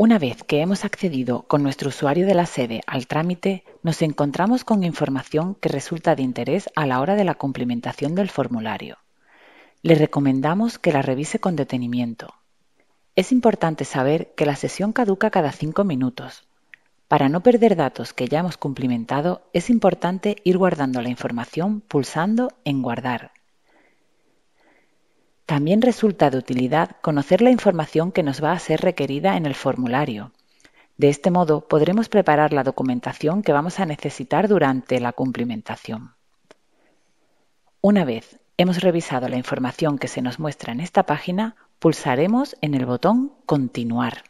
Una vez que hemos accedido con nuestro usuario de la sede al trámite, nos encontramos con información que resulta de interés a la hora de la cumplimentación del formulario. Le recomendamos que la revise con detenimiento. Es importante saber que la sesión caduca cada cinco minutos. Para no perder datos que ya hemos cumplimentado, es importante ir guardando la información pulsando en Guardar también resulta de utilidad conocer la información que nos va a ser requerida en el formulario. De este modo podremos preparar la documentación que vamos a necesitar durante la cumplimentación. Una vez hemos revisado la información que se nos muestra en esta página, pulsaremos en el botón Continuar.